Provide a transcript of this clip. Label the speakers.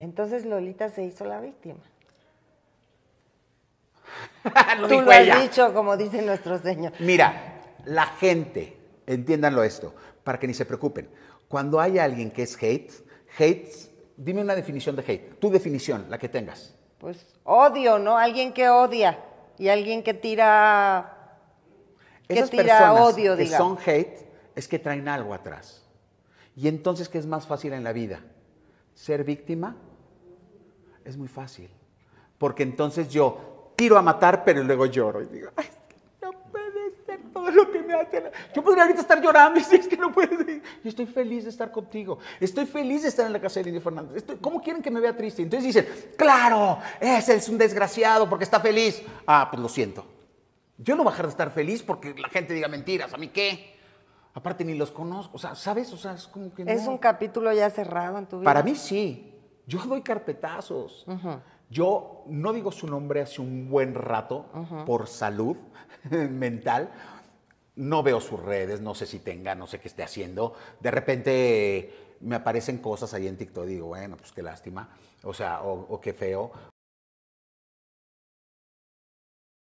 Speaker 1: Entonces Lolita se hizo la víctima. Tú lo has dicho, como dice nuestro Señor. Mira, la gente,
Speaker 2: entiéndanlo esto, para que ni se preocupen. Cuando hay alguien que es hate, hate, dime una definición de hate, tu definición, la que tengas.
Speaker 1: Pues odio, ¿no? Alguien que odia y alguien que tira que Esas personas odio, que son
Speaker 2: hate es que traen algo atrás. Y entonces, ¿qué es más fácil en la vida? ¿Ser víctima es muy fácil. Porque entonces yo tiro a matar, pero luego lloro. Y digo, Ay, no puede ser todo lo que me hacen. Yo podría ahorita estar llorando y decir es que no puede ser. Yo estoy feliz de estar contigo. Estoy feliz de estar en la casa de Indio Fernández. ¿Cómo quieren que me vea triste? Entonces dicen, claro, ese es un desgraciado porque está feliz. Ah, pues lo siento. Yo no voy a dejar de estar feliz porque la gente diga mentiras. ¿A mí qué? Aparte ni los conozco. O sea, ¿sabes? O sea, es como que... ¿Es un
Speaker 1: capítulo ya cerrado en tu vida? Para mí
Speaker 2: sí. Yo doy carpetazos. Yo no digo su nombre hace un buen rato por salud mental. No veo sus redes, no sé si tenga, no sé qué esté haciendo. De repente eh, me aparecen cosas ahí en TikTok y digo,
Speaker 1: bueno, pues qué lástima, o sea, o qué feo,